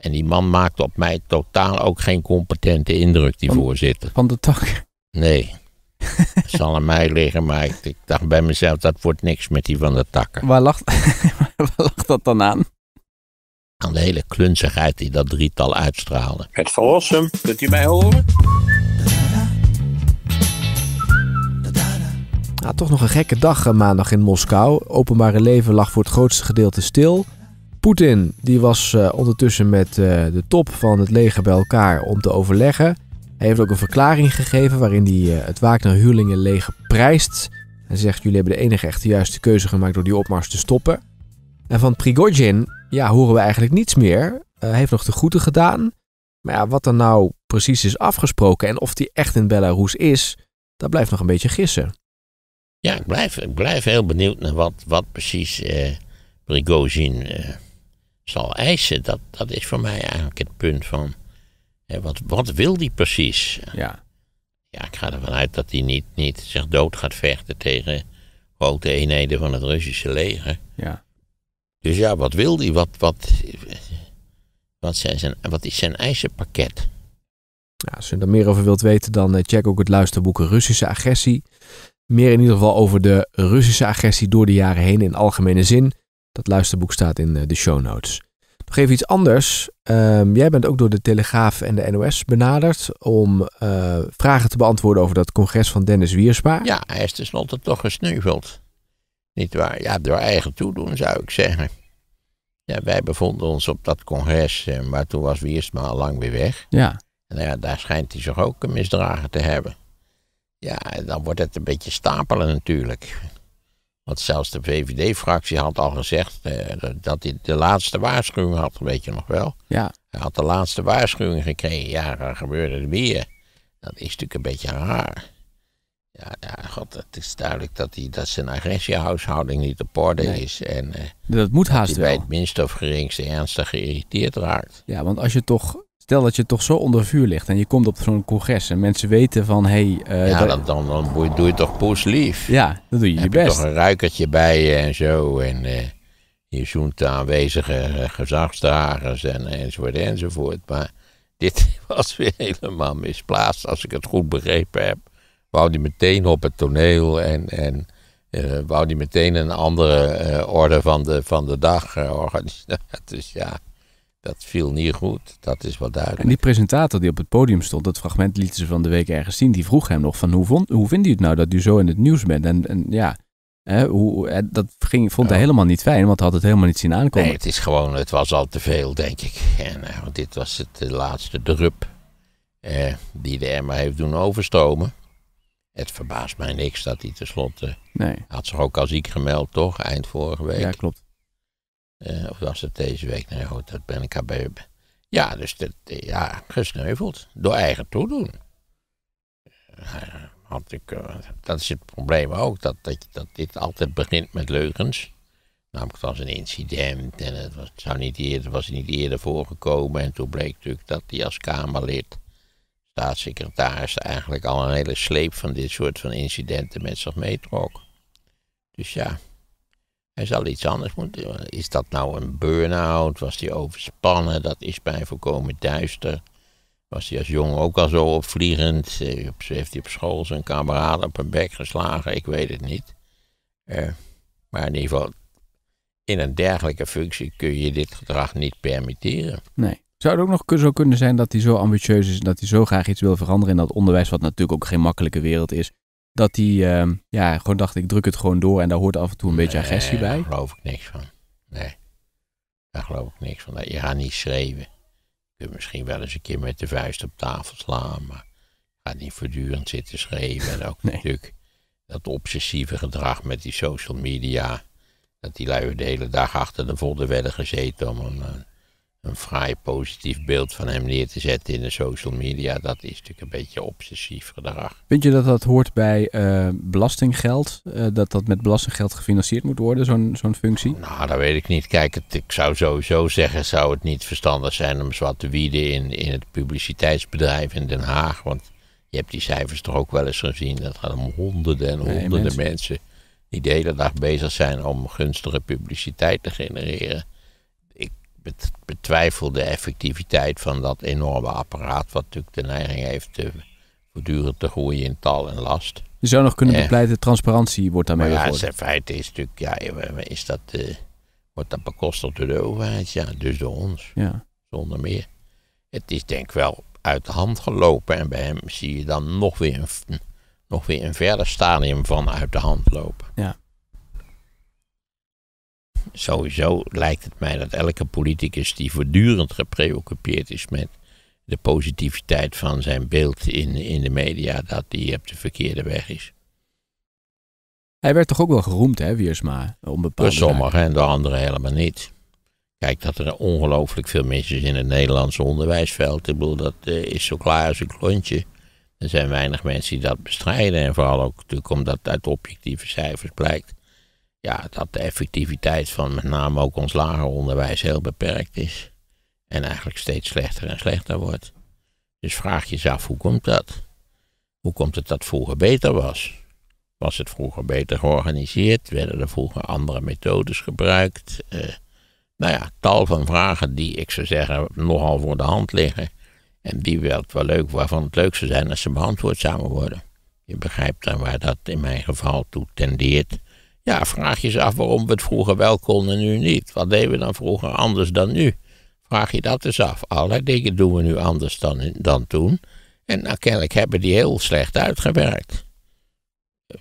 En die man maakte op mij totaal ook geen competente indruk, die voorzitter. Van de tak? Nee. Het zal aan mij liggen, maar ik, ik, dacht bij mezelf, dat wordt niks met die van de takken. Waar lag, waar lag dat dan aan? Aan de hele klunzigheid die dat drietal uitstraalde. Het verlossen, kunt u mij horen? Nou, toch nog een gekke dag eh, maandag in Moskou. Openbare leven lag voor het grootste gedeelte stil. Poetin die was eh, ondertussen met eh, de top van het leger bij elkaar om te overleggen. Hij heeft ook een verklaring gegeven waarin hij uh, het Wagner-huurlingenleger prijst. En zegt, jullie hebben de enige echte juiste keuze gemaakt door die opmars te stoppen. En van Prigozhin, ja, horen we eigenlijk niets meer. Hij heeft nog de groeten gedaan. Maar ja, wat er nou precies is afgesproken en of die echt in Belarus is, dat blijft nog een beetje gissen. Ja, ik blijf, ik blijf heel benieuwd naar wat, wat precies eh, Prigozhin zal eisen. Dat, dat is voor mij eigenlijk het punt van. wat, wat wil die precies? Ja. Ja, ik ga ervan uit dat hij niet, niet zich dood gaat vechten tegen grote eenheden van het Russische leger. Ja. Dus ja, wat wil die? Wat, wat, wat, zijn zijn, wat is zijn eisenpakket? als je er meer over wilt weten, dan eh, check ook het luisterboek Russische agressie. Meer in ieder geval over de Russische agressie door de jaren heen in algemene zin. Dat luisterboek staat in eh, de show notes. Geef iets anders. Ehm, jij bent ook door de Telegraaf en de NOS benaderd om eh, vragen te beantwoorden over dat congres van Dennis Wiersma. Ja, hij is tenslotte toch gesneuveld. Niet waar? Ja, door eigen toedoen zou ik zeggen. Ja, wij bevonden ons op dat congres, eh, maar toen was Wiersma al lang weer weg. Ja. En ja, daar schijnt hij zich ook misdragen te hebben. Ja, dan wordt het een beetje stapelen natuurlijk. Want zelfs de VVD-fractie had al gezegd eh, dat hij de laatste waarschuwing had, weet je nog wel. Ja. Hij had de laatste waarschuwing gekregen. Ja, dan gebeurde er weer. Dat is natuurlijk een beetje raar. Ja, ja God, het is duidelijk dat, hij, dat zijn agressiehuishouding niet op orde is. En, uh, dat moet haast dat hij wel. bij het minst of geringste ernstig geïrriteerd raakt. Ja, want als je toch stel dat je toch zo onder vuur ligt en je komt op zo'n congres en mensen weten van hé. Hey, eh, ja, dat, dan, dan, doe je toch lief? Ja, dat doe je Heb je toch een ruikertje bij je en zo. En eh, je zoent de aanwezige gezagsdragers en, enzovoort enzovoort. Maar dit was weer helemaal misplaatst, als ik het goed begrepen heb. Wou die meteen op het toneel en. en eh, wou die meteen een andere orde van de, van de dag organiseren. Dus ja, dat viel niet goed, dat is wel duidelijk. En die presentator die op het podium stond, dat fragment lieten ze van de week ergens zien, die vroeg hem nog van hoe, vond, hoe vindt u het nou dat u zo in het nieuws bent? En, en ja, hè, hoe, dat ging, vond hij helemaal niet fijn, want had het helemaal niet zien aankomen. Nee, het is gewoon, het was al te veel, denk ik. En, eh, dit was het de eh, laatste drup eh, die de Emma heeft doen overstromen. Het verbaast mij niks dat hij tenslotte. Nee. Had zich ook al ziek gemeld, toch? Eind vorige week. Ja, klopt. Eh, of was het deze week? Nee, goed, dat ben ik erbij. Ja, dus dat, ja, gesneuveld. Door eigen toedoen. Eh, had ik, eh, dat is het probleem ook, dat, dat, dit altijd begint met leugens. Namelijk, het was een incident en het was, zou niet eerder, was niet eerder voorgekomen. En toen bleek natuurlijk dat hij als Kamerlid, staatssecretaris, eigenlijk al een hele sleep van dit soort van incidenten met zich meetrok. Dus ja. Hij zal iets anders moeten doen. Is dat nou een burn-out? Was hij overspannen? Dat is bij voorkomen duister. Was hij als jongen ook al zo opvliegend? Eh, heeft hij op school zijn kameraden op een bek geslagen? Ik weet het niet. Eh, maar in ieder geval, in een dergelijke functie kun je dit gedrag niet permitteren. Nee. Zou het ook nog zo kunnen zijn dat hij zo ambitieus is en dat hij zo graag iets wil veranderen in dat onderwijs, wat natuurlijk ook geen makkelijke wereld is, dat die ehm, ja, gewoon dacht, ik druk het gewoon door en daar hoort af en toe een beetje agressie bij. Daar geloof ik niks van. Nee, daar geloof ik niks van. Je gaat niet schreeuwen. Je kunt misschien wel eens een keer met de vuist op tafel slaan, maar je gaat niet voortdurend zitten schreeuwen. En ook nee. natuurlijk dat obsessieve gedrag met die social media. Dat die lui de hele dag achter de vodden werden gezeten om een, eh, een fraai positief beeld van hem neer te zetten in de social media, dat is natuurlijk een beetje obsessief gedrag. Vind je dat dat hoort bij eh, belastinggeld? Eh, dat dat met belastinggeld gefinancierd moet worden, zo'n zo'n functie? Nou, dat weet ik niet. Kijk, ik zou sowieso zeggen, zou het niet verstandig zijn om zwart te wieden in, in het publiciteitsbedrijf in Den Haag. Want je hebt die cijfers toch ook wel eens gezien. Dat gaat om honderden en honderden mensen. mensen die de hele dag bezig zijn om gunstige publiciteit te genereren betwijfel de effectiviteit van dat enorme apparaat, wat natuurlijk de neiging heeft te, eh, voortdurend te groeien in tal en last. Je zou nog kunnen bepleiten, transparantie wordt daarmee Ja, het feit is natuurlijk, ja, eh, is dat, uh, wordt dat bekosteld door de overheid? Ja, dus door ons. Ja. Zonder meer. Het is denk ik wel uit de hand gelopen en bij hem zie je dan nog weer een, nog weer een verder stadium van uit de hand lopen. Ja sowieso lijkt het mij dat elke politicus die voortdurend gepreoccupeerd is met de positiviteit van zijn beeld in, in de media, dat die op de verkeerde weg is. Hij werd toch ook wel geroemd, hè, Wiersma? Door sommigen en de anderen helemaal niet. Kijk, dat er ongelooflijk veel mensen in het Nederlandse onderwijsveld. Ik bedoel, dat eh, is zo klaar als een klontje. Er zijn weinig mensen die dat bestrijden. En vooral ook natuurlijk omdat uit objectieve cijfers blijkt ja, dat de effectiviteit van met name ook ons lager onderwijs heel beperkt is. En eigenlijk steeds slechter en slechter wordt. Dus vraag je jezelf hoe komt dat? Hoe komt het dat vroeger beter was? Was het vroeger beter georganiseerd? Werden er vroeger andere methodes gebruikt? Eh, nou ja, tal van vragen die, ik zou zeggen, nogal voor de hand liggen. En die wel, wel leuk, waarvan het leuk zou zijn als ze beantwoord zouden worden. Je begrijpt dan waar dat in mijn geval toe tendeert. Ja, vraag je ze af waarom we het vroeger wel konden en nu niet. Wat deden we dan vroeger anders dan nu? Vraag je dat eens af. Allerlei dingen doen we nu anders dan, dan toen. En nou, kennelijk hebben die heel slecht uitgewerkt.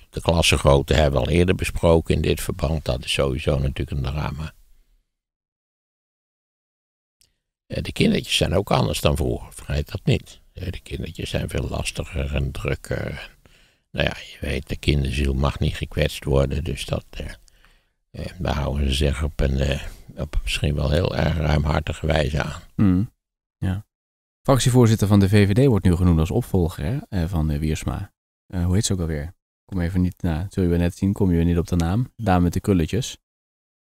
De klassengrootte hebben we al eerder besproken in dit verband. Dat is sowieso natuurlijk een drama. Eh, de kindertjes zijn ook anders dan vroeger, vergeet dat niet. Eh, de kindertjes zijn veel lastiger en drukker. Nou ja, je weet, de kinderziel mag niet gekwetst worden, dus dat eh, behouden eh, ze zich op een, eh, op misschien wel heel erg ruimhartige wijze aan. Mm. Ja. Fractievoorzitter van de VVD wordt nu genoemd als opvolger hè, eh, van Wiersma. hoe heet ze ook alweer? Kom even niet naar, Nou, zul je weer net zien, kom je weer niet op de naam. Dame met de kulletjes.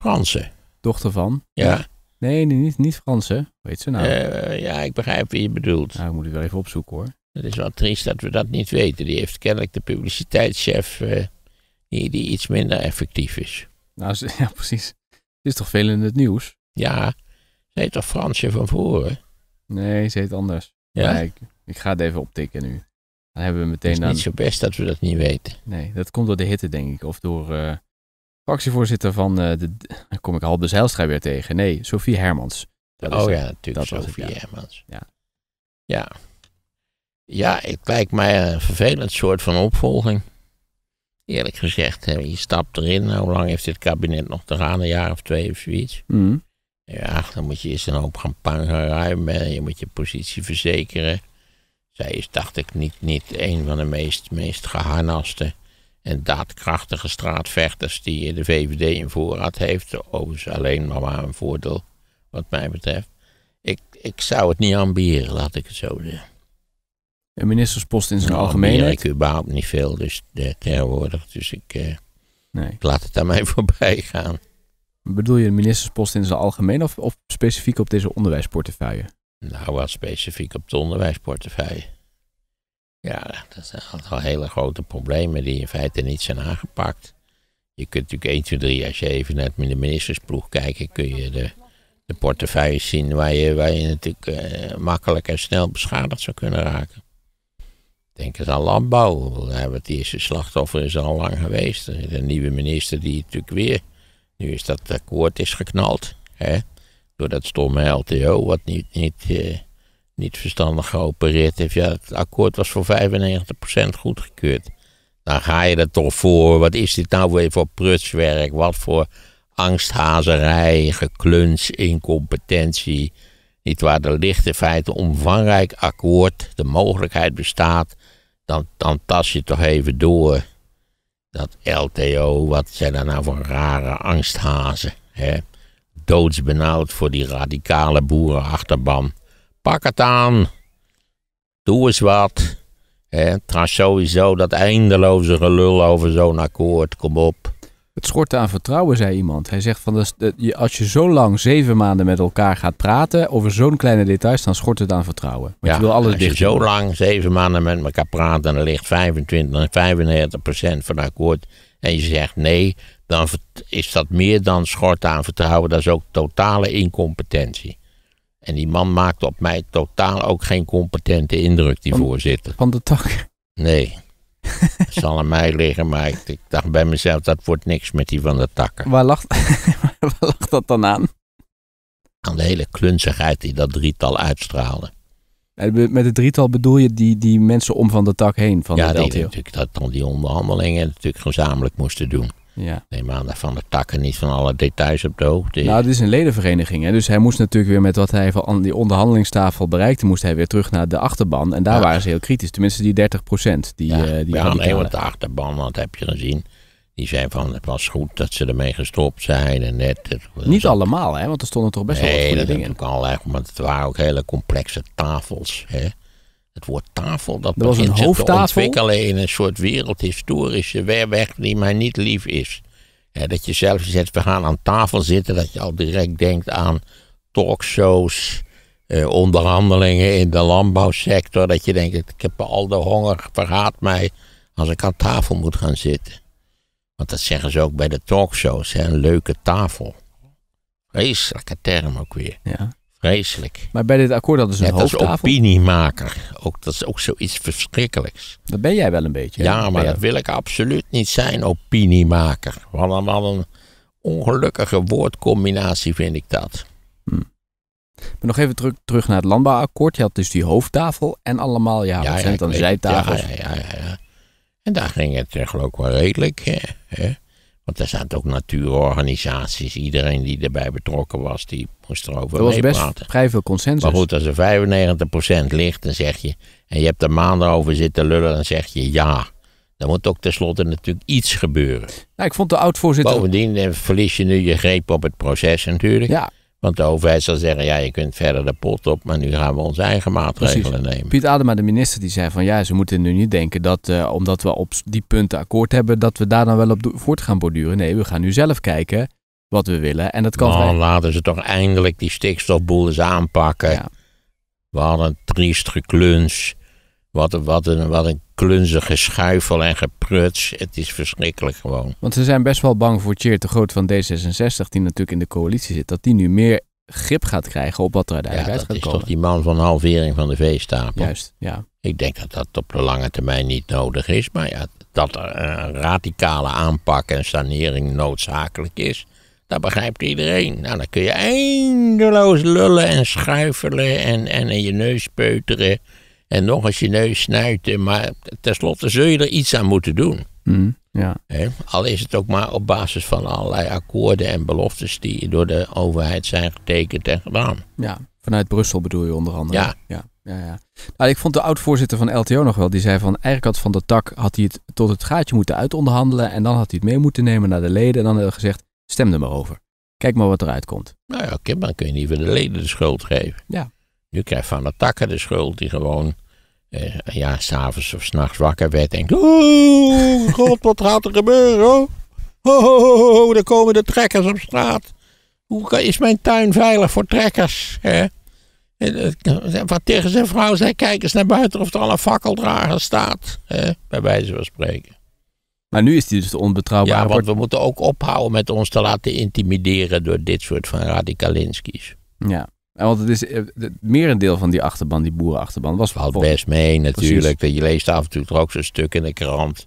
Franse. Dochter van? Ja. Nee, nee niet, niet Franse. heet ze nou? ja, ik begrijp wie je bedoelt. Nou, ik moet het wel even opzoeken hoor. Het is wel triest dat we dat niet weten. Die heeft kennelijk de publiciteitschef uh, die, die iets minder effectief is. Nou, ja, precies. Het is toch veel in het nieuws? Ja, ze heet toch Fransje van voren? Nee, ze heet anders. Ja? Ik, ga het even optikken nu. Dan hebben we meteen... Het is niet zo best dat we dat niet weten. Nee, dat komt door de hitte, denk ik. Of door uh, fractievoorzitter van... Eh, de... Dan kom ik Halbe Zijlstra weer tegen. Nee, Sophie Hermans. Dat oh ja, natuurlijk, dat Sophie Hermans. Ja. Ja. Ja, het lijkt mij een vervelend soort van opvolging. Eerlijk gezegd, je stapt erin. Nou, hoe lang heeft dit kabinet nog te gaan? Een jaar of twee of zoiets. Mhm. Ja, dan moet je eerst een hoop gaan pang ruimen. Je moet je positie verzekeren. Zij is, dacht ik, niet, niet een van de meest, meest geharnaste en daadkrachtige straatvechters die de VVD in voorraad heeft. Overigens alleen maar maar een voordeel, wat mij betreft. Ik, ik zou het niet ambiëren, laat ik het zo zeggen. Een ministerspost in zijn nou, algemeenheid? ik überhaupt niet veel dus de, tegenwoordig. Dus ik, eh, nee. ik, laat het aan mij voorbij gaan. Bedoel je een ministerspost in zijn algemeen of, of specifiek op deze onderwijsportefeuille? Nou, wat specifiek op de onderwijsportefeuille. Ja, dat zijn al hele grote problemen die in feite niet zijn aangepakt. Je kunt natuurlijk 1, 2, 3, als je even naar de ministersploeg kijkt, kun je de, de portefeuilles zien waar je, waar je natuurlijk eh, makkelijk en snel beschadigd zou kunnen raken. Denk eens aan landbouw. het eerste slachtoffer is al lang geweest. De nieuwe minister die natuurlijk weer. Nu is dat akkoord is geknald. Hè? Door dat stomme LTO, wat niet, niet, eh, niet verstandig geopereerd heeft. Ja, het akkoord was voor 95% goedgekeurd. Dan ga je er toch voor. Wat is dit nou weer voor prutswerk? Wat voor angsthazerij, gekluns, incompetentie. Niet waar de lichte feiten omvangrijk akkoord de mogelijkheid bestaat dan, dan tas je toch even door dat LTO, wat zijn daar nou voor rare angsthazen, hè? Doodsbenauwd voor die radicale boerenachterban. Pak het aan, doe eens wat. Hè? sowieso dat eindeloze gelul over zo'n akkoord, kom op. Het schort aan vertrouwen, zei iemand. Hij zegt van als je zo lang zeven maanden met elkaar gaat praten over zo'n kleine details, dan schort het aan vertrouwen. Want je wil alles als je zo lang zeven maanden met elkaar praat en er ligt 25 en 35 procent van akkoord en je zegt nee, dan is dat meer dan schort aan vertrouwen. Dat is ook totale incompetentie. En die man maakt op mij totaal ook geen competente indruk, die voorzitter. Van de tak? Nee. Het zal aan mij liggen, maar ik, dacht bij mezelf, dat wordt niks met die van de takken. Waar lag, waar dat dan aan? Aan de hele klunzigheid die dat drietal uitstraalde. En met het drietal bedoel je die, die mensen om van de tak heen van ja, natuurlijk dat dan die onderhandelingen natuurlijk gezamenlijk moesten doen. Ja. Neem aan Van de takken niet van alle details op de hoogte. Nou, het is een ledenvereniging. Hè? Dus hij moest natuurlijk weer met wat hij van die onderhandelingstafel bereikte, moest hij weer terug naar de achterban. En daar waren ze heel kritisch. Tenminste, die 30 procent. Die, ja, uh, die ja nee, want de achterban, dat heb je gezien. Die zei van, het was goed dat ze ermee gestopt zijn en net. niet allemaal, hè? Want er stonden toch best wel wat goede dingen Nee, dat kan al echt, want het waren ook hele complexe tafels, hè? het woord tafel, dat, dat begint zich te ontwikkelen in een soort wereldhistorische weg die mij niet lief is. dat je zelf zegt, we gaan aan tafel zitten, dat je al direct denkt aan talkshows, eh, onderhandelingen in de landbouwsector. Dat je denkt, ik heb al de honger, verhaat mij als ik aan tafel moet gaan zitten. Want dat zeggen ze ook bij de talkshows, hè, een leuke tafel. Vreselijke term ook weer. Ja. Vreselijk. Maar bij dit akkoord hadden ze een hoofdtafel. Dat is opiniemaker. Ook, dat is ook zoiets verschrikkelijks. Dat ben jij wel een beetje. Ja, maar dat wil ik absoluut niet zijn, opiniemaker. Wat een, wat een ongelukkige woordcombinatie vind ik dat. Hm. Maar nog even terug, terug naar het landbouwakkoord. Je had dus die hoofdtafel en allemaal, ja, ja, zijn dan zijtafels? Ja, ja, ja, En daar ging het eh, geloof ik wel redelijk. Hè? Want er zaten ook natuurorganisaties. Iedereen die erbij betrokken was, die moest erover Er was best vrij veel consensus. Maar goed, als er 95% ligt, dan zeg je... en je hebt er maanden over zitten lullen, dan zeg je ja. Dan moet ook tenslotte natuurlijk iets gebeuren. Nou, ik vond de oud-voorzitter... Bovendien eh, verlies je nu je greep op het proces natuurlijk. Ja. Want de overheid zal zeggen, ja, je kunt verder de pot op, maar nu gaan we onze eigen maatregelen Precies. nemen. Piet Adema, de minister, die zei van ja, ze moeten nu niet denken dat eh, omdat we op die punten akkoord hebben, dat we daar dan wel op voort gaan borduren. Nee, we gaan nu zelf kijken wat we willen en dat kan... Dan nou, laten ze toch eindelijk die stikstofboel eens aanpakken. Ja. We hadden een triest gekluns. Wat, een, wat, een, wat een klunzige schuifel en gepruts. Het is verschrikkelijk gewoon. Want ze zijn best wel bang voor Cheer de Groot van D66, die natuurlijk in de coalitie zit, dat die nu meer grip gaat krijgen op wat er uiteindelijk ja, gaat komen. Dat is toch die man van halvering van de veestapel. Juist, ja. Ik denk dat dat op de lange termijn niet nodig is. Maar ja, dat er een radicale aanpak en sanering noodzakelijk is, dat begrijpt iedereen. Nou, dan kun je eindeloos lullen en schuifelen en, en in je neus peuteren en nog je neus snuiten. Maar tenslotte zul je er iets aan moeten doen. Mm, ja. Al is het ook maar op basis van allerlei akkoorden en beloftes die door de overheid zijn getekend en gedaan. Ja, vanuit Brussel bedoel je onder andere. Ja. ja. ja, Nou, ik vond de oud-voorzitter van LTO nog wel, die zei van eigenlijk had Van de Tak had hij het tot het gaatje moeten uitonderhandelen en dan had hij het mee moeten nemen naar de leden en dan had hij gezegd, stem er maar over. Kijk maar wat eruit komt. Nou ja, oké, dan kun je niet van de leden de schuld geven. Ja, nu krijgt Van der Takken de schuld, die gewoon, eh, ja, s'avonds of s'nachts wakker werd en denkt, god, wat gaat er gebeuren, ho, ho, er komen de trekkers op straat. Hoe is mijn tuin veilig voor trekkers? Hè? Eh, wat tegen zijn vrouw zei, kijk eens naar buiten of er al een fakkeldrager staat. Hè? Bij wijze van spreken. Maar nu is hij dus onbetrouwbaar. Ja, want we moeten ook ophouden met ons te laten intimideren door dit soort van radicalinskies. Ja, want het is het eh, merendeel van die achterban, die boerenachterban, was Valt best mee natuurlijk. Precies. Je leest af en toe toch ook zo'n stuk in de krant.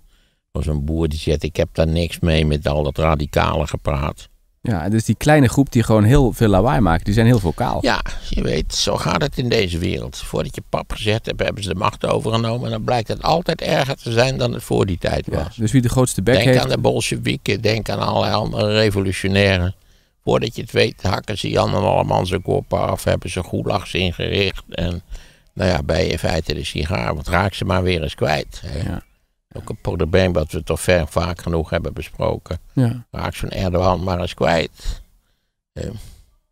Was zo'n boer die zegt: Ik heb daar niks mee met al dat radicale gepraat. Ja, dus die kleine groep die gewoon heel veel lawaai maakt, die zijn heel vocaal. Ja, je weet, zo gaat het in deze wereld. Voordat je pap gezet hebt, hebben ze de macht overgenomen. En dan blijkt het altijd erger te zijn dan het voor die tijd was. dus wie de grootste bek denk heeft... Denk aan de Bolsjewieken, denk aan allerlei andere revolutionairen. Voordat je het weet, hakken ze Jan en allemaal zijn kop af, hebben ze goelags ingericht. En nou ja, bij in feite de sigaar, want raak ze maar weer eens kwijt. Ja. Ook een probleem wat we toch ver, vaak genoeg hebben besproken. Ja. Raak zo'n Erdogan maar eens kwijt.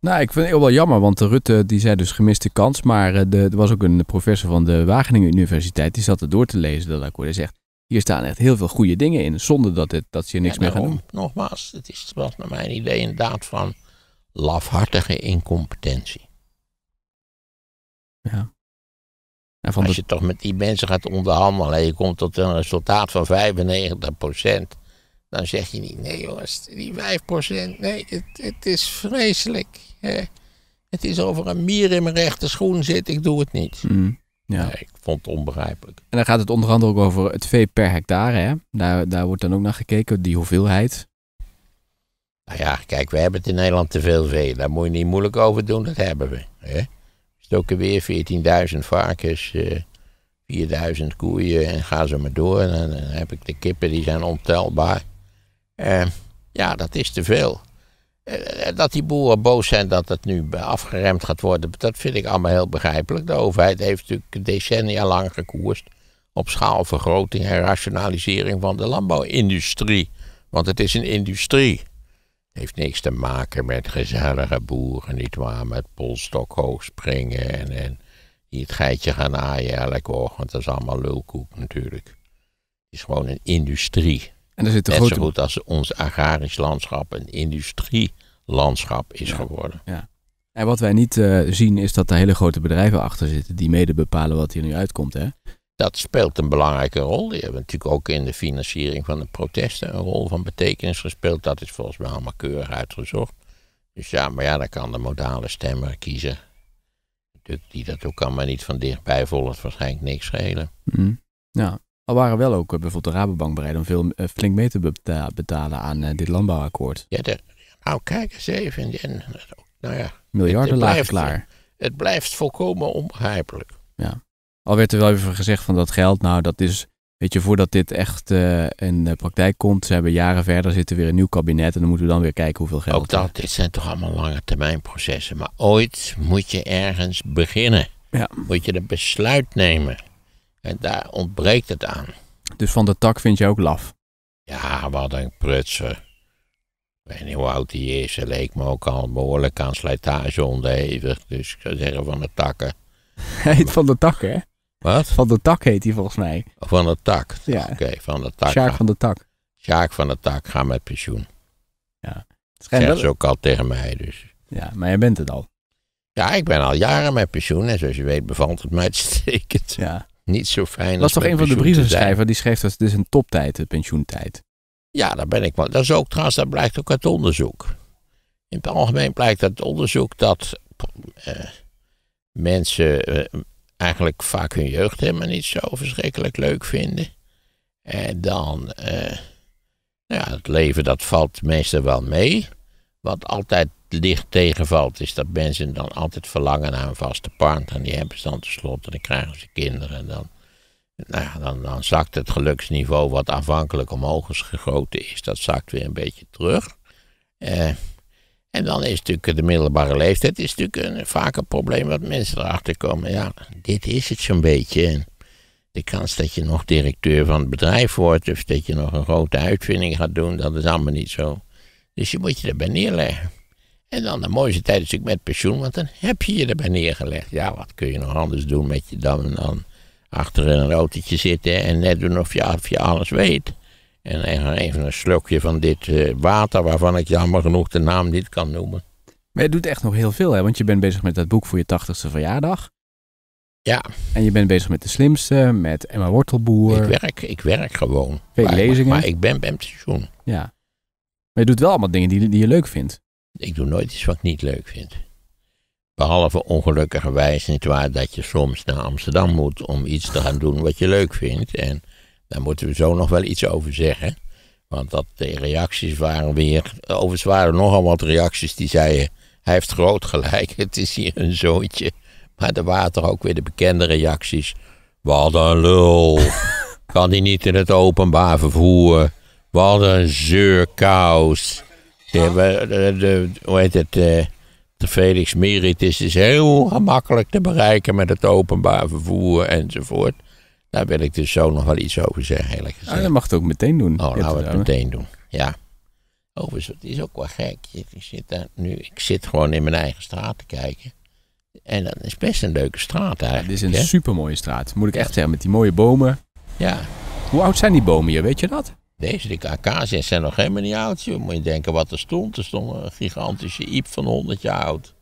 Nou, ik vind het heel wel jammer, want de Rutte die zei dus gemiste kans. Maar eh, er was ook een professor van de Wageningen Universiteit, die zat er door te lezen dat akkoord. Hij zegt, hier staan echt heel veel goede dingen in, zonder dat, het, dat ze niks meer gaan Nogmaals, het is, was naar mijn idee een daad van lafhartige incompetentie. Ja. van Als je toch met die mensen gaat onderhandelen en je komt tot een resultaat van 95%, dan zeg je niet, nee jongens, die 5%, nee, het, het is vreselijk. Het is over een mier in mijn rechter schoen zit, ik doe het niet. Mm. Ja. ik vond het onbegrijpelijk. En dan gaat het onder andere ook over het vee per hectare. Hè? Daar, daar wordt dan ook naar gekeken, die hoeveelheid. Nou ja, kijk, we hebben het in Nederland te veel vee. Daar moet je niet moeilijk over doen, dat hebben we. Hè? Stoken weer 14.000 varkens, uh, eh, 4000 koeien en gaan ze maar door. En dan heb ik de kippen, die zijn ontelbaar. Uh, ja, dat is te veel. Eh, eh, dat die boeren boos zijn dat het nu afgeremd gaat worden, dat vind ik allemaal heel begrijpelijk. De overheid heeft natuurlijk decennia lang gekoerst op schaalvergroting en rationalisering van de landbouwindustrie. Want het is een industrie. Het heeft niks te maken met gezellige boeren, nietwaar? Met polstok hoog springen en, die het geitje gaan aaien elke ochtend. Dat is allemaal lulkoek natuurlijk. Het is gewoon een industrie. En zit Net grote... zo goed als ons agrarisch landschap een industrielandschap is geworden. Ja. En wat wij niet eh, zien is dat er hele grote bedrijven achter zitten die mede bepalen wat hier nu uitkomt. Hè? Dat speelt een belangrijke rol. Die hebben natuurlijk ook in de financiering van de protesten een rol van betekenis gespeeld. Dat is volgens mij allemaal keurig uitgezocht. Dus ja, maar ja, dan kan de modale stemmer kiezen. Die dat ook allemaal niet van dichtbij volgt, waarschijnlijk niks schelen. Mhm. Ja, al waren wel ook eh, bijvoorbeeld de Rabobank bereid om veel, eh, flink mee te betalen aan eh, dit landbouwakkoord. Ja, nou kijk eens even. En, nou ja, Miljarden lagen klaar. Het blijft volkomen onbegrijpelijk. Ja. Al werd er wel even gezegd van dat geld, nou dat is, weet je, voordat dit echt in de praktijk komt, ze hebben jaren verder, zitten weer een nieuw kabinet en dan moeten we dan weer kijken hoeveel geld. Ook dat, dit zijn toch allemaal lange termijn processen, maar ooit moet je ergens beginnen. Ja. Moet je een besluit nemen. En daar ontbreekt het aan. Dus van de tak vind je ook laf? Ja, wat een prutser. Ik weet niet hoe oud hij is. Hij leek me ook al behoorlijk aan slijtage onderhevig. Dus ik zou zeggen van de takken. Hij heet van de takken? hè? Wat? Van de tak heet hij volgens mij. Van de tak. Ja. Oké, van de tak. Sjaak van de tak. Sjaak van de tak, ga met pensioen. Ja. Schijnt dat ze ook al tegen mij, dus. Ja, maar jij bent het al. Ja, ik ben al jaren met pensioen en zoals je weet bevalt het mij uitstekend. Ja niet zo fijn. Dat is toch een van de brievenschrijvers die schreef dat het is een toptijd, de pensioentijd. Ja, daar ben ik wel. Dat is ook trouwens, dat blijkt ook uit onderzoek. In het algemeen blijkt uit onderzoek dat eh, mensen eh, eigenlijk vaak hun jeugd helemaal niet zo verschrikkelijk leuk vinden. En dan, eh, nou ja, het leven dat valt meestal wel mee. Wat altijd licht tegenvalt, is dat mensen dan altijd verlangen naar een vaste partner. En die hebben ze dan tenslotte, dan krijgen ze kinderen. En dan, nou ja, dan, dan zakt het geluksniveau, wat aanvankelijk omhoog is gegoten is, dat zakt weer een beetje terug. Eh, en dan is natuurlijk de middelbare leeftijd is natuurlijk een, vaak een probleem wat mensen erachter komen. Ja, dit is het zo'n beetje. de kans dat je nog directeur van het bedrijf wordt of dat je nog een grote uitvinding gaat doen, dat is allemaal niet zo. Dus je moet je erbij neerleggen. En dan de mooiste tijd is natuurlijk met pensioen, want dan heb je je erbij neergelegd. Ja, wat kun je nog anders doen met je dan en dan achter in een autootje zitten en net doen of je, of je alles weet. En even een slokje van dit eh, water, waarvan ik jammer genoeg de naam niet kan noemen. Maar je doet echt nog heel veel, hè? Want je bent bezig met dat boek voor je tachtigste verjaardag. Ja. En je bent bezig met de slimste, met Emma Wortelboer. Ik werk, ik werk gewoon. Veel maar, Maar, maar ik ben bij pensioen. Ja. Maar je doet wel allemaal dingen die, die je leuk vindt. Ik doe nooit iets wat ik niet leuk vind. Behalve ongelukkigerwijs niet waar dat je soms naar Amsterdam moet om iets te gaan doen wat je leuk vindt. En daar moeten we zo nog wel iets over zeggen. Want dat de reacties waren weer. Overigens oh, waren nogal wat reacties die zeiden: Hij heeft groot gelijk, het is hier een zoontje. Maar er waren toch ook weer de bekende reacties: Wat een lul. kan hij niet in het openbaar vervoer? Wat een zeurkous. Ja. De, de, hoe heet het? Eh, de Felix Meritis is dus heel gemakkelijk te bereiken met het openbaar vervoer enzovoort. Daar wil ik dus zo nog wel iets over zeggen, eerlijk ah, gezegd. dat mag het ook meteen doen. Oh, laten we het meteen doen, ja. Overigens, het is ook wel gek. Ik zit, daar nu, ik zit gewoon in mijn eigen straat te kijken. En dat is best een leuke straat eigenlijk. Het is een supermooie straat, moet ik echt zeggen. Met die mooie bomen. Ja. Hoe oud zijn die bomen hier, weet je dat? Deze, de acacia's zijn nog helemaal niet oud. Je Moet je denken wat er stond. Er stond een gigantische iep van 100 jaar oud.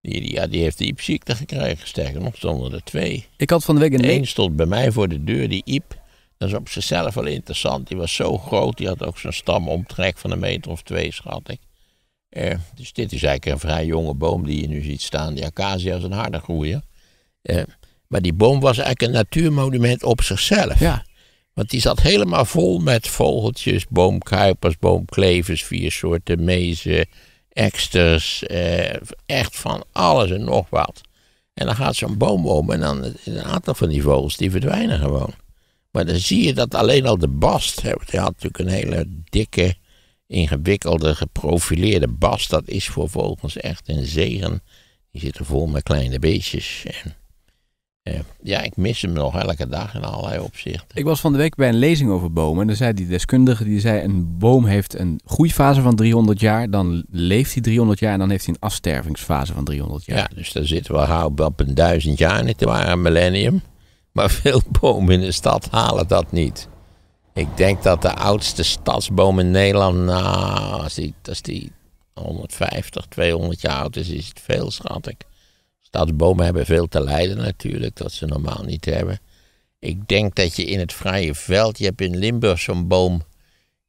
Die, die, die heeft de iepziekte gekregen. Sterker nog, stonden er twee. Ik had van de week een... Eén stond bij mij voor de deur, die iep. Dat is op zichzelf wel interessant. Die was zo groot, die had ook zo'n stamomtrek van een meter of twee, schat ik. Eh, dus dit is eigenlijk een vrij jonge boom die je nu ziet staan. Die acacia is een harde groeier. Eh, maar die boom was eigenlijk een natuurmonument op zichzelf. Ja. Want die zat helemaal vol met vogeltjes, boomkuipers, boomklevers, vier soorten mezen, eksters, eh, echt van alles en nog wat. En dan gaat zo'n boom om en dan een aantal van die vogels die verdwijnen gewoon. Maar dan zie je dat alleen al de bast, hè, die had natuurlijk een hele dikke, ingewikkelde, geprofileerde bast. Dat is voor vogels echt een zegen. Die zitten vol met kleine beestjes en ja, ik mis hem nog elke dag in allerlei opzichten. Ik was van de week bij een lezing over bomen. En er zei die deskundige, die zei een boom heeft een groeifase van 300 jaar. Dan leeft hij 300 jaar en dan heeft hij een afstervingsfase van 300 jaar. Ja, dus daar zitten we gauw op een duizend jaar, niet waar, een millennium. Maar veel bomen in de stad halen dat niet. Ik denk dat de oudste stadsboom in Nederland, nou, als die, als die 150, 200 jaar oud is, is het veel, schat ik. Stadsbomen hebben veel te lijden natuurlijk, dat ze normaal niet hebben. Ik denk dat je in het vrije veld, je hebt in Limburg zo'n boom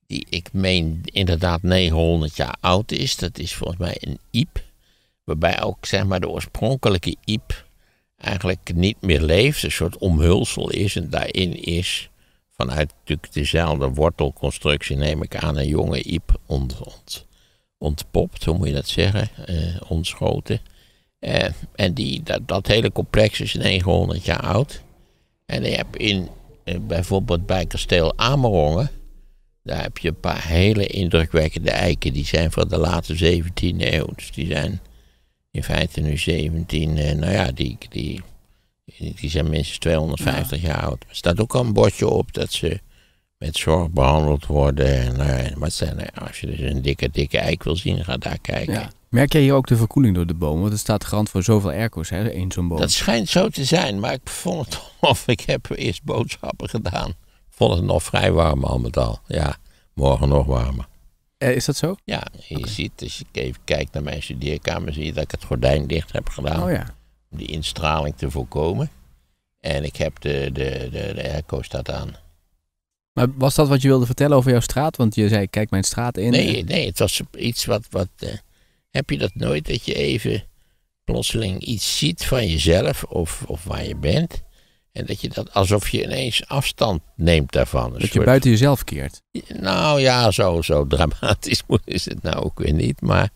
die ik meen inderdaad 900 jaar oud is. Dat is volgens mij een iep, waarbij ook zeg maar de oorspronkelijke iep eigenlijk niet meer leeft. Een soort omhulsel is en daarin is vanuit natuurlijk dezelfde wortelconstructie neem ik aan een jonge iep ontpopt, hoe moet je dat zeggen, uh, ontschoten. Eh, en die, dat, dat, hele complex is 900 jaar oud. En je hebt in, eh, bijvoorbeeld bij kasteel Amerongen, daar heb je een paar hele indrukwekkende eiken. Die zijn van de late 17e eeuw. Dus die zijn in feite nu 17. Eh, nou ja, die, die, die zijn minstens 250 jaar oud. Er staat ook al een bordje op dat ze met zorg behandeld worden. nou zijn, als je dus een dikke, dikke eik wil zien, ga daar kijken. Merk jij hier ook de verkoeling door de bomen? Want het staat garant voor zoveel airco's, hè, in zo'n boom. Dat schijnt zo te zijn, maar ik vond het of ik heb eerst boodschappen gedaan. Vond het nog vrij warm al met al. Ja, morgen nog warmer. Eh, is dat zo? Ja, je ziet, als je even kijk naar mijn studeerkamer, zie je dat ik het gordijn dicht heb gedaan. Oh, ja. Om die instraling te voorkomen. En ik heb de, de, de, de airco staat aan. Maar was dat wat je wilde vertellen over jouw straat? Want je zei, kijk mijn straat in. Nee, nee het was iets wat... wat eh, heb je dat nooit dat je even plotseling iets ziet van jezelf of, of waar je bent? En dat je dat alsof je ineens afstand neemt daarvan. Dat soort... je buiten jezelf keert. Nou ja, zo, zo dramatisch is het nou ook weer niet. Maar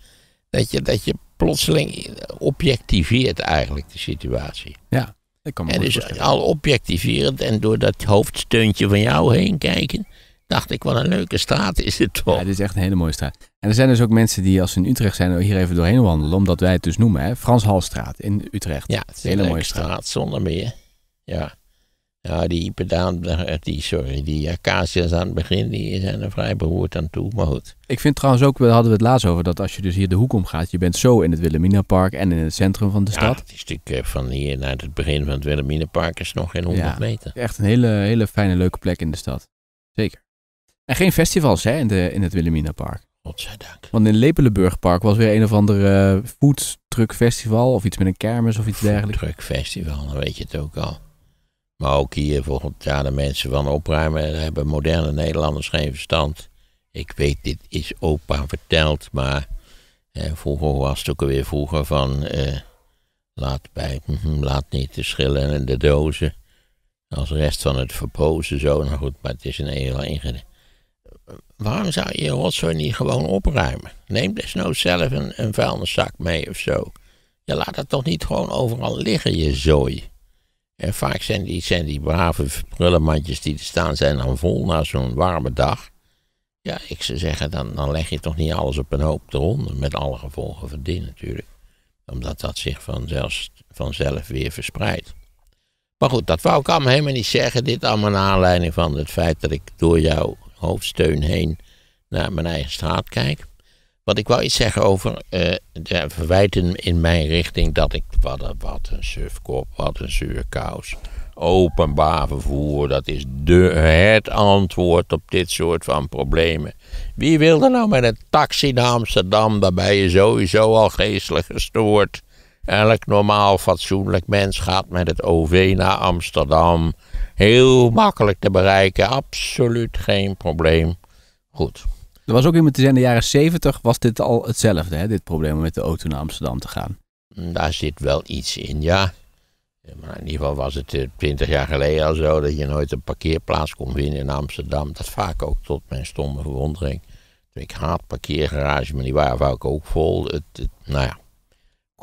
dat je, dat je plotseling objectiveert eigenlijk de situatie. Ja, dat kan En dus al objectiverend en door dat hoofdsteuntje van jou heen kijken dacht ik, wat een leuke straat is het toch. Ja, dit is echt een hele mooie straat. En er zijn dus ook mensen die als ze in Utrecht zijn hier even doorheen wandelen, omdat wij het dus noemen, hè? Frans Halstraat in Utrecht. Ja, het is een hele mooie straat. zonder meer. Ja. Ja, die pedaan, die, sorry, die acacia's aan het begin, die zijn er vrij behoerd aan toe, maar goed. Ik vind trouwens ook, we hadden het laatst over, dat als je dus hier de hoek omgaat, je bent zo in het Wilhelminapark en in het centrum van de ja, stad. het is natuurlijk eh, van hier naar het begin van het Wilhelminapark is nog geen 100 meter. Echt een hele, hele fijne, leuke plek in de stad. Zeker. En geen festivals hè, in, de, in het Willemina Park. Godzijdank. Want in Lepelenburgpark was weer een of ander eh, foodtruck food truck festival of iets met een kermis of iets dergelijks. Food truck festival, dan weet je het ook al. Maar ook hier volgens jaar de mensen van opruimen hebben moderne Nederlanders geen verstand. Ik weet, dit is opa verteld, maar eh, vroeger was het ook alweer vroeger van eh, laat bij, laat niet de schillen en de dozen. Als rest van het verpozen zo, nou goed, maar het is een hele ingewikkeld waarom zou je je rotzooi niet gewoon opruimen? Neem desnoods zelf een, een vuilniszak mee of zo. Je laat dat toch niet gewoon overal liggen, je zooi? En vaak zijn die, zijn die brave prullenmandjes die er staan, zijn dan vol na zo'n warme dag. Ja, ik zou zeggen, dan, dan leg je toch niet alles op een hoop eronder, met alle gevolgen van die natuurlijk. Omdat dat zich vanzelf, vanzelf weer verspreidt. Maar goed, dat wou ik allemaal helemaal niet zeggen. Dit allemaal naar aanleiding van het feit dat ik door jou hoofdsteun heen naar mijn eigen straat kijk. Wat ik wou iets zeggen over uh, eh, de verwijten in mijn richting dat ik. Wat, een, wat een surfkop, wat een zuurkous. Openbaar vervoer, dat is de, het antwoord op dit soort van problemen. Wie wil er nou met een taxi naar Amsterdam? Daar ben je sowieso al geestelijk gestoord. Elk normaal fatsoenlijk mens gaat met het OV naar Amsterdam. Heel makkelijk te bereiken, absoluut geen probleem. Goed. Er was ook iemand die zei in de jaren 70 was dit al hetzelfde, hè? dit probleem om met de auto naar Amsterdam te gaan. Mm, daar zit wel iets in, ja. Maar in ieder geval was het eh, twintig jaar geleden al zo dat je nooit een parkeerplaats kon vinden in Amsterdam. Dat vaak ook tot mijn stomme verwondering. Ik haat parkeergarage, maar die waren vaak ook vol. het, nou ja,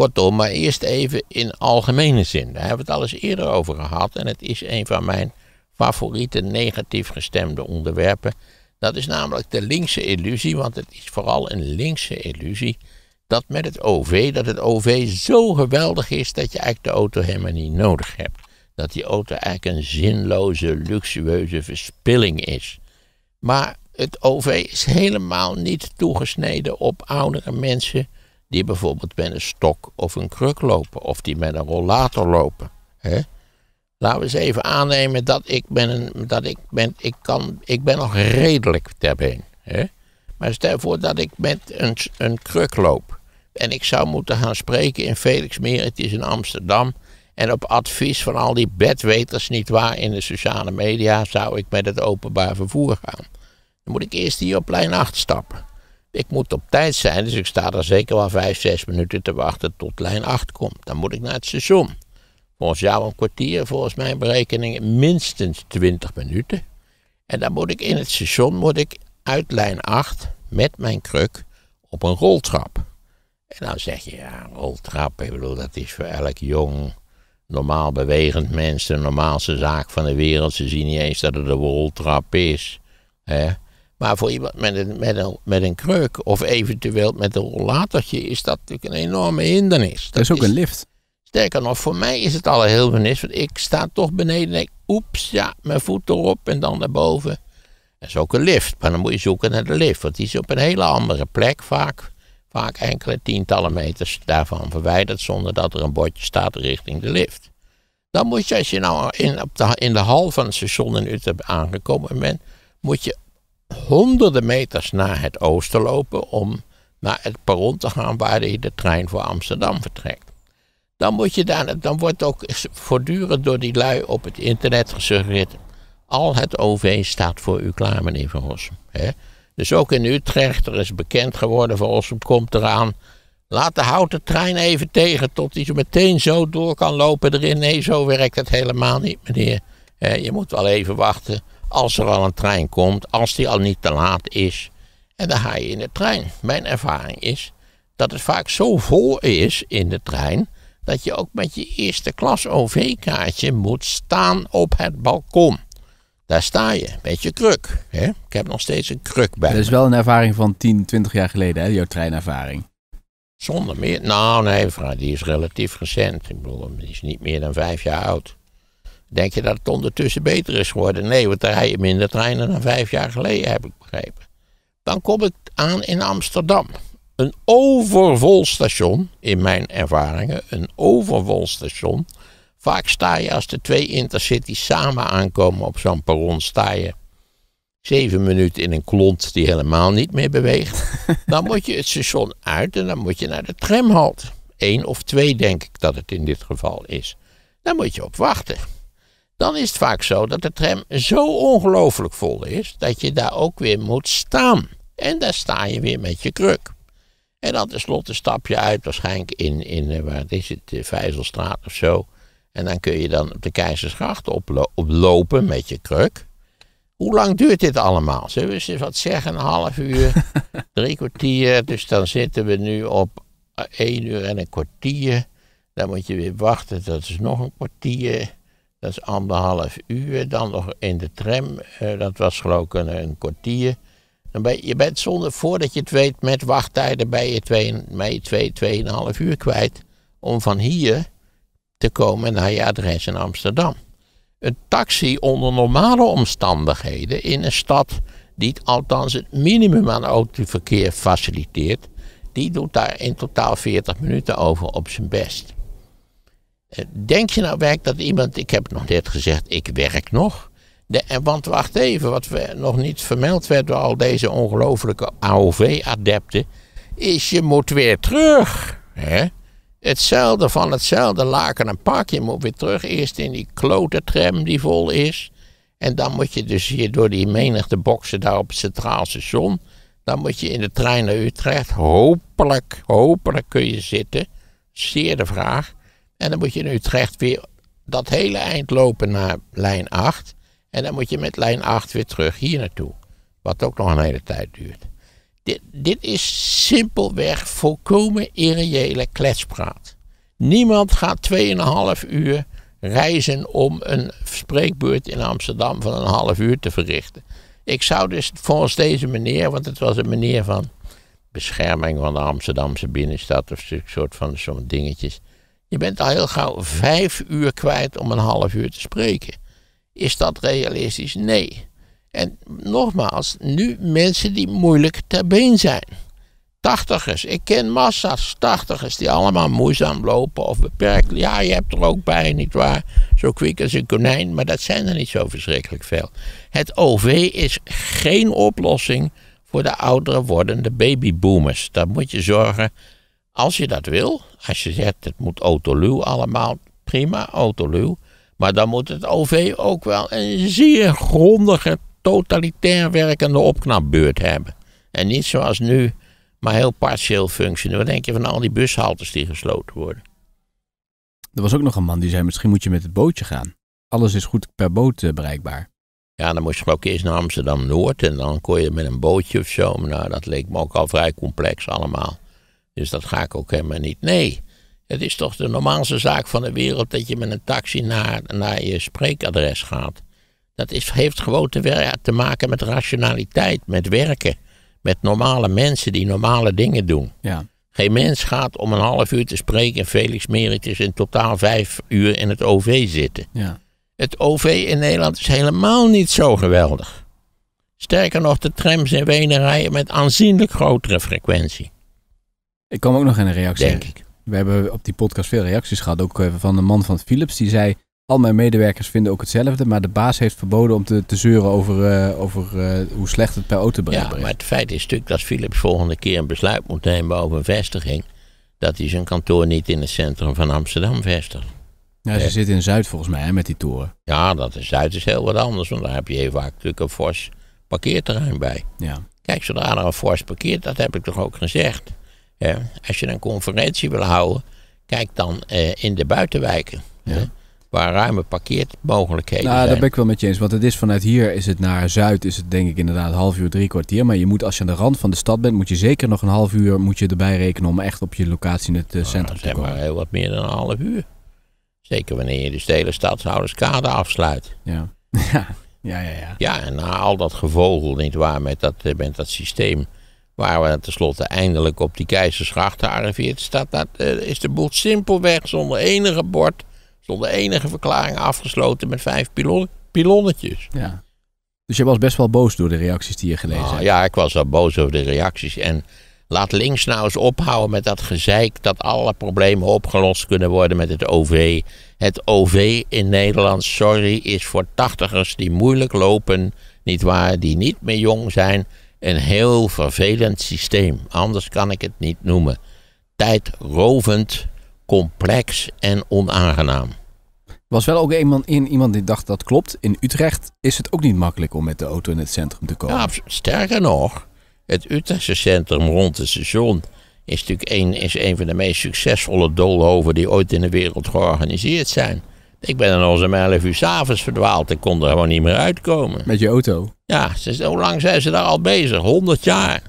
Kortom, maar eerst even in algemene zin. Daar hebben we het al eens eerder over gehad en het is een van mijn favoriete negatief gestemde onderwerpen. Dat is namelijk de linkse illusie, want het is vooral een linkse illusie dat met het OV, dat het OV zo geweldig is dat je eigenlijk de auto helemaal niet nodig hebt. Dat die auto eigenlijk een zinloze, luxueuze verspilling is. Maar het OV is helemaal niet toegesneden op oudere mensen die bijvoorbeeld met een stok of een kruk lopen, of die met een rollator lopen. Hè? Laten we eens even aannemen dat ik ben, een, dat ik ben, ik kan, ik ben nog redelijk ter been. Hè? Maar stel voor dat ik met een, een kruk loop. En ik zou moeten gaan spreken in Felix Het is in Amsterdam. En op advies van al die bedweters, waar in de sociale media, zou ik met het openbaar vervoer gaan. Dan moet ik eerst hier op lijn 8 stappen. Ik moet op tijd zijn, dus ik sta er zeker wel vijf, zes minuten te wachten tot lijn 8 komt. Dan moet ik naar het station. Volgens jou een kwartier, volgens mijn berekeningen minstens 20 minuten. En dan moet ik in het station moet ik uit lijn 8 met mijn kruk op een roltrap. En dan zeg je, ja, een roltrap, ik bedoel, dat is voor elk jong, normaal bewegend mens de normaalste zaak van de wereld. Ze zien niet eens dat het een roltrap is. Hè? Maar voor iemand met een, met, een, met een of eventueel met een rollatertje is dat natuurlijk een enorme hindernis. Dat, is ook een lift. Sterker nog, voor mij is het al een hindernis, want ik sta toch beneden en denk, oeps, ja, mijn voet erop en dan naar boven. Dat is ook een lift, maar dan moet je zoeken naar de lift, want die is op een hele andere plek vaak. Vaak enkele tientallen meters daarvan verwijderd, zonder dat er een bordje staat richting de lift. Dan moet je, als je nou in, op de, in de hal van het station in Utrecht aangekomen bent, moet je honderden meters naar het oosten lopen om naar het perron te gaan waar de trein voor Amsterdam vertrekt. Dan, moet je dan, dan wordt ook voortdurend door die lui op het internet gesuggereerd. Al het OV staat voor u klaar, meneer Van Rossum. Dus ook in Utrecht, er is bekend geworden, Van Rossum komt eraan. Laat de houten trein even tegen tot hij zo meteen zo door kan lopen erin. Nee, zo werkt het helemaal niet, meneer. je moet wel even wachten als er al een trein komt, als die al niet te laat is. En dan ga je in de trein. Mijn ervaring is dat het vaak zo vol is in de trein. dat je ook met je eerste klas OV-kaartje moet staan op het balkon. Daar sta je met je kruk. Hè? Ik heb nog steeds een kruk bij. Dat is wel een ervaring van 10, 20 jaar geleden, hè, jouw treinervaring. Zonder meer. Nou, nee, die is relatief recent. Ik bedoel, die is niet meer dan vijf jaar oud. Denk je dat het ondertussen beter is geworden? Nee, want er rijden minder treinen dan vijf jaar geleden, heb ik begrepen. Dan kom ik aan in Amsterdam. Een overvol station, in mijn ervaringen, een overvol station. Vaak sta je als de twee intercities samen aankomen op zo'n perron, sta je zeven minuten in een klont die helemaal niet meer beweegt. Dan moet je het station uit en dan moet je naar de tramhalte. Eén of twee denk ik dat het in dit geval is. Dan moet je op wachten dan is het vaak zo dat de tram zo ongelooflijk vol is dat je daar ook weer moet staan. En daar sta je weer met je kruk. En dan tenslotte stap je uit, waarschijnlijk in, in eh, waar is het, de eh, Vijzelstraat of zo. En dan kun je dan op de Keizersgracht oplopen met je kruk. Hoe lang duurt dit allemaal? Zullen we eens wat zeggen? Een half uur, drie kwartier. Dus dan zitten we nu op eh, één uur en een kwartier. Dan moet je weer wachten, dat is nog een kwartier. Dat is anderhalf uur. Dan nog in de tram. Eh, dat was geloof ik een, kwartier. Dan ben je, bent zonder, voordat je het weet, met wachttijden ben je 2,5 twee, twee twee, tweeënhalf uur kwijt. Om van hier te komen naar je adres in Amsterdam. Een taxi onder normale omstandigheden in een stad die althans het minimum aan autoverkeer faciliteert, die doet daar in totaal 40 minuten over op zijn best. Eh, denk je nou werk dat iemand, ik heb nog net gezegd, ik werk nog. De, eh, want wacht even, wat nog niet vermeld werd door al deze ongelofelijke AOV-adepten, is je moet weer terug. Hè? Hetzelfde van hetzelfde laken en pak. Je moet weer terug eerst in die klote tram die vol is. En dan moet je dus hier door die menigte boksen daar op het Centraal Station. Dan moet je in de trein naar Utrecht. Hopelijk, hopelijk kun je zitten. Zeer de vraag. En dan moet je in Utrecht weer dat hele eind lopen naar lijn 8. En dan moet je met lijn 8 weer terug hier naartoe. Wat ook nog een hele tijd duurt. Dit, dit is simpelweg volkomen irreële kletspraat. Niemand gaat 2,5 uur reizen om een spreekbeurt in Amsterdam van een half uur te verrichten. Ik zou dus volgens deze meneer, want het was een meneer van bescherming van de Amsterdamse binnenstad of een soort van zo'n dingetjes. Je bent al heel gauw vijf uur kwijt om een half uur te spreken. Is dat realistisch? Nee. En nogmaals, nu mensen die moeilijk ter been zijn. Tachtigers, ik ken massa's tachtigers die allemaal moeizaam lopen of beperkt. Ja, je hebt er ook bij, nietwaar? Zo kwik als een konijn, maar dat zijn er niet zo verschrikkelijk veel. Het OV is geen oplossing voor de ouderen wordende babyboomers. Daar moet je zorgen als je dat wil, als je zegt het moet autoluw allemaal, prima, autoluw. Maar dan moet het OV ook wel een zeer grondige, totalitair werkende opknapbeurt hebben. En niet zoals nu, maar heel partieel functioneren. Wat denk je van al die bushaltes die gesloten worden? Er was ook nog een man die zei, misschien moet je met het bootje gaan. Alles is goed per boot eh, bereikbaar. Ja, dan moest je ook eerst naar Amsterdam-Noord en dan kon je met een bootje of zo. Maar nou, dat leek me ook al vrij complex allemaal. Dus dat ga ik ook helemaal niet. Nee, het is toch de normaalste zaak van de wereld dat je met een taxi naar, naar je spreekadres gaat. Dat is, heeft gewoon te, te maken met rationaliteit, met werken. Met normale mensen die normale dingen doen. Ja. Geen mens gaat om een half uur te spreken en Felix Meritus in totaal vijf uur in het OV zitten. Ja. Het OV in Nederland is helemaal niet zo geweldig. Sterker nog, de trams in Wenen rijden met aanzienlijk grotere frequentie. Ik kwam ook nog in een reactie. Denk ik. We hebben op die podcast veel reacties gehad. Ook eh, van de man van Philips. Die zei, al mijn medewerkers vinden ook hetzelfde. Maar de baas heeft verboden om te, te zeuren over, eh, over eh, hoe slecht het per auto is. Ja, maar het feit is natuurlijk dat Philips volgende keer een besluit moet nemen over een vestiging. Dat hij zijn kantoor niet in het centrum van Amsterdam vestigt. Ja, ze zitten in Zuid volgens mij met die toren. Ja, dat in Zuid is heel wat anders. Want daar heb je heel vaak natuurlijk een fors parkeerterrein bij. Ja. Kijk, zodra er een fors parkeert, dat heb ik toch ook gezegd als je een conferentie wil houden, kijk dan eh, in de buitenwijken. waar ruime parkeermogelijkheden nou, zijn. Daar ben ik wel met je eens. Want het is vanuit hier is het naar Zuid, is het denk ik inderdaad half uur, drie kwartier. Maar je moet als je aan de rand van de stad bent, moet je zeker nog een half uur moet je erbij rekenen om echt op je locatie in het eh, nou, centrum nou, te komen. Zeg maar heel wat meer dan een half uur. Zeker wanneer je dus de hele stadshouderskade afsluit. Ja. ja. Ja, ja, ja. en na al dat gevogel, waar met dat, eh, met dat systeem Waar we tenslotte eindelijk op die keizersgracht gearriveerd staat, dat, eh, is de boel simpelweg zonder enige bord, zonder enige verklaring afgesloten met vijf pilonnetjes. Ja. Dus je was best wel boos door de reacties die je gelezen nou hebt. Ja, ik was wel boos over de reacties. En laat links nou eens ophouden met dat gezeik dat alle problemen opgelost kunnen worden met het OV. Het OV in Nederland, sorry, is voor tachtigers die moeilijk lopen, niet waar? die niet meer jong zijn een heel vervelend systeem. Anders kan ik het niet noemen. Tijdrovend, complex en onaangenaam. Was wel ook iemand in iemand die dacht dat klopt. In Utrecht is het ook niet makkelijk om met de auto in het centrum te komen. sterker nog, het Utrechtse centrum rond het station is natuurlijk een, is een van de meest succesvolle doolhoven die ooit in de wereld georganiseerd zijn. Ik ben dan al zo'n 11 uur s'avonds verdwaald. Ik kon er gewoon niet meer uitkomen. Met je auto? Ja, zo hoe lang zijn ze daar al bezig? 100 jaar.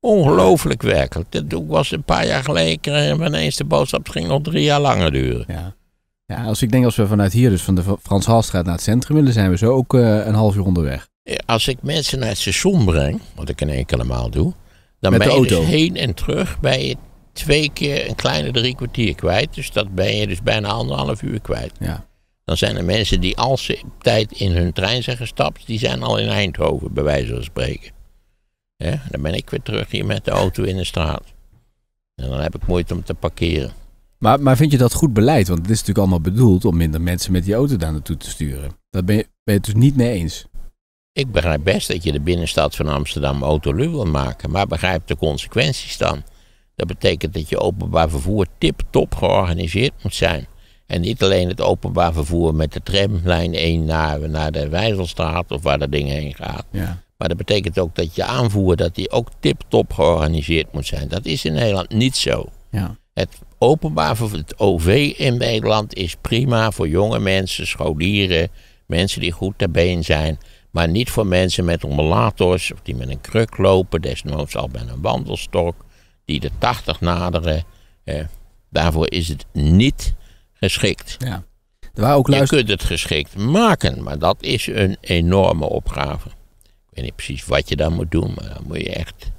Ongelooflijk werkelijk. Dat was een paar jaar geleden. en ineens de boodschap. ging nog drie jaar langer duren. Ja. ja, als ik denk als we vanuit hier, dus van de Frans Halstraat naar het centrum willen, zijn we zo ook eh, een half uur onderweg. Als ik mensen naar het station breng, wat ik in enkele maal doe, dan Met ben de dus auto. ik heen en terug bij het twee keer een kleine drie kwartier kwijt. Dus dat ben je dus bijna anderhalf uur kwijt. Ja. Dan zijn er mensen die als ze tijd in hun trein zijn gestapt, die zijn al in Eindhoven, bij wijze van spreken. dan ben ik weer terug hier met de auto in de straat. En dan heb ik moeite om te parkeren. Maar, maar vind je dat goed beleid? Want het is natuurlijk allemaal bedoeld om minder mensen met die auto daar naartoe te sturen. Daar ben je, ben je het dus niet mee eens. Ik begrijp best dat je de binnenstad van Amsterdam autolu wil maken, maar begrijp de consequenties dan. Dat betekent dat je openbaar vervoer tip-top georganiseerd moet zijn. En niet alleen het openbaar vervoer met de tramlijn 1 naar, naar de Wijzelstraat of waar dat ding heen gaat. Ja. Maar dat betekent ook dat je aanvoer dat die ook tip-top georganiseerd moet zijn. Dat is in Nederland niet zo. Ja. Het openbaar vervoer, het OV in Nederland is prima voor jonge mensen, scholieren, mensen die goed ter been zijn. Maar niet voor mensen met rollators of die met een kruk lopen, desnoods al met een wandelstok die de 80 naderen. daarvoor is het niet geschikt. Ja. Er waren ook luister... Je kunt het geschikt maken, maar dat is een enorme opgave. Ik weet niet precies wat je dan moet doen, maar dan moet je echt,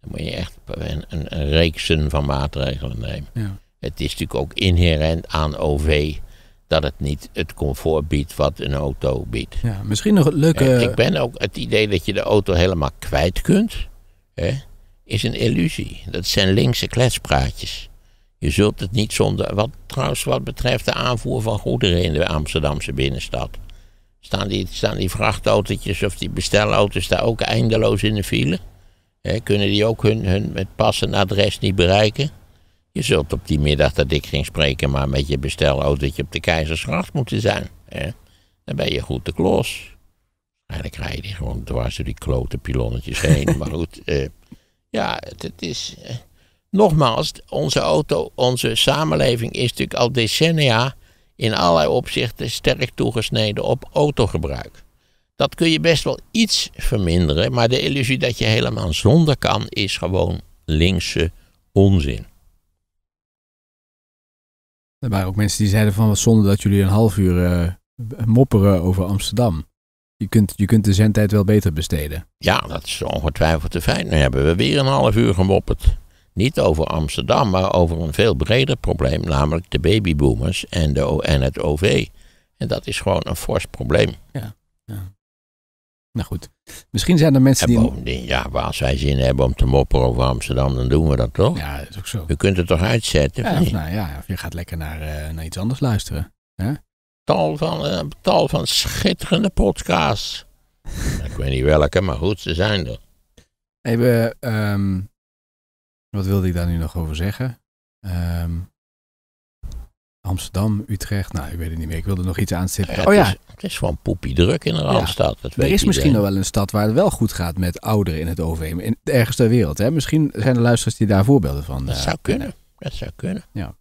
dan moet je echt een, een, reeksen van maatregelen nemen. Ja. Het is natuurlijk ook inherent aan OV dat het niet het comfort biedt wat een auto biedt. Ja, misschien nog het leuke... Ik ben ook het idee dat je de auto helemaal kwijt kunt. Hè? is een illusie. Dat zijn linkse kletspraatjes. Je zult het niet zonder. Wat, trouwens, wat betreft de aanvoer van goederen in de Amsterdamse binnenstad. Staan die, staan die vrachtautootjes of die bestelauto's daar ook eindeloos in de file? He, kunnen die ook hun, hun met passen adres niet bereiken? Je zult op die middag dat ik ging spreken, maar met je bestelautootje op de Keizersgracht moeten zijn. Dan ben je goed de klos. Eigenlijk rijden die gewoon dwars door die klote pilonnetjes heen. maar goed, eh, ja, het, is. Eh, nogmaals, onze auto, onze samenleving is natuurlijk al decennia in allerlei opzichten sterk toegesneden op autogebruik. Dat kun je best wel iets verminderen, maar de illusie dat je helemaal zonder kan is gewoon linkse onzin. Er waren ook mensen die zeiden van zonder dat jullie een half uur eh, mopperen over Amsterdam je kunt, je kunt de zendtijd wel beter besteden. Ja, dat is ongetwijfeld te fijn. Nu hebben we weer een half uur gemopperd. Niet over Amsterdam, maar over een veel breder probleem, namelijk de babyboomers en, de, en het OV. En dat is gewoon een fors probleem. Ja, ja. Nou goed, misschien zijn er mensen die... ja, als wij zin hebben om te mopperen over Amsterdam, dan doen we dat toch? Ja, dat is ook zo. Je kunt het toch uitzetten? Ja, of, nou, ja, of je gaat lekker naar, eh, naar iets anders luisteren. Hè? tal van, een eh, tal van schitterende podcasts. ik weet niet welke, maar goed, ze zijn er. Even, ehm, wat wilde ik daar nu nog over zeggen? Ehm, Amsterdam, Utrecht, nou, ik weet het niet meer. Ik wilde nog iets aanstippen. Ja, oh ja. Het is, gewoon poepie druk in een Randstad. stad. er is misschien nog wel een stad waar het wel goed gaat met ouderen in het OVM. In, ergens ter wereld, hè? Misschien zijn er luisteraars die daar voorbeelden van. Dat eh, zou kunnen. Dat zou kunnen. Ja.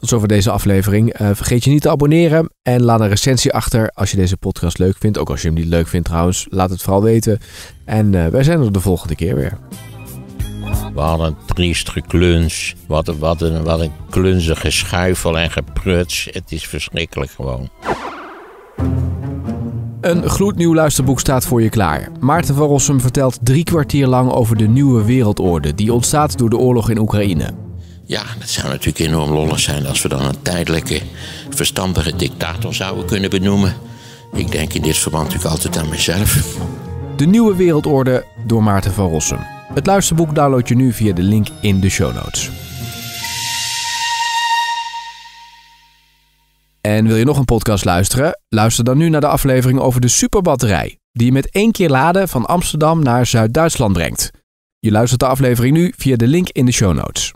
Tot voor deze aflevering. Eh, vergeet je niet te abonneren en laat een recensie achter als je deze podcast leuk vindt. Ook als je hem niet leuk vindt trouwens, laat het vooral weten. En eh, wij zijn er de volgende keer weer. Wat een triest gekluns. Wat, wat, een, wat een klunzige schuifel en gepruts. Het is verschrikkelijk gewoon. Een gloednieuw luisterboek staat voor je klaar. Maarten van Rossum vertelt drie kwartier lang over de nieuwe wereldorde die ontstaat door de oorlog in Oekraïne. Ja, dat zou natuurlijk enorm lollig zijn als we dan een tijdelijke verstandige dictator zouden kunnen benoemen. Ik denk in dit verband natuurlijk altijd aan mezelf. De Nieuwe Wereldorde door Maarten van Rossum. Het luisterboek download je nu via de link in de show notes. En wil je nog een podcast luisteren? Luister dan nu naar de aflevering over de superbatterij, die je met één keer laden van Amsterdam naar Zuid-Duitsland brengt. Je luistert de aflevering nu via de link in de show notes.